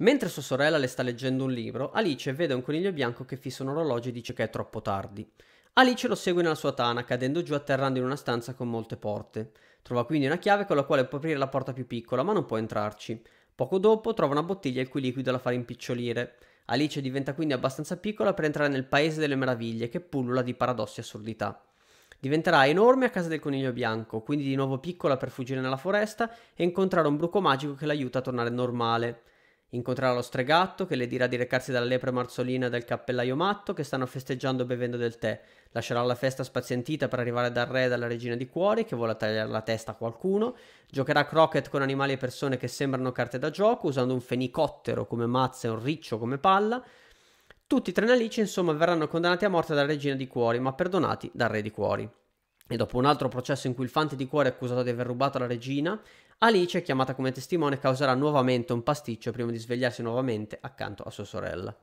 Mentre sua sorella le sta leggendo un libro, Alice vede un coniglio bianco che fissa un orologio e dice che è troppo tardi. Alice lo segue nella sua tana, cadendo giù atterrando in una stanza con molte porte. Trova quindi una chiave con la quale può aprire la porta più piccola, ma non può entrarci. Poco dopo trova una bottiglia il cui liquido la fa rimpicciolire. Alice diventa quindi abbastanza piccola per entrare nel paese delle meraviglie che pullula di paradossi e assurdità. Diventerà enorme a casa del coniglio bianco, quindi di nuovo piccola per fuggire nella foresta e incontrare un bruco magico che l'aiuta a tornare normale. Incontrerà lo stregatto che le dirà di recarsi dalla lepre marzolina del cappellaio matto che stanno festeggiando bevendo del tè. Lascerà la festa spazientita per arrivare dal re e dalla regina di cuori che vuole tagliare la testa a qualcuno. Giocherà croquet con animali e persone che sembrano carte da gioco usando un fenicottero come mazza e un riccio come palla. Tutti i tre nalici insomma verranno condannati a morte dalla regina di cuori ma perdonati dal re di cuori. E dopo un altro processo in cui il fante di cuore è accusato di aver rubato la regina, Alice, chiamata come testimone, causerà nuovamente un pasticcio prima di svegliarsi nuovamente accanto a sua sorella.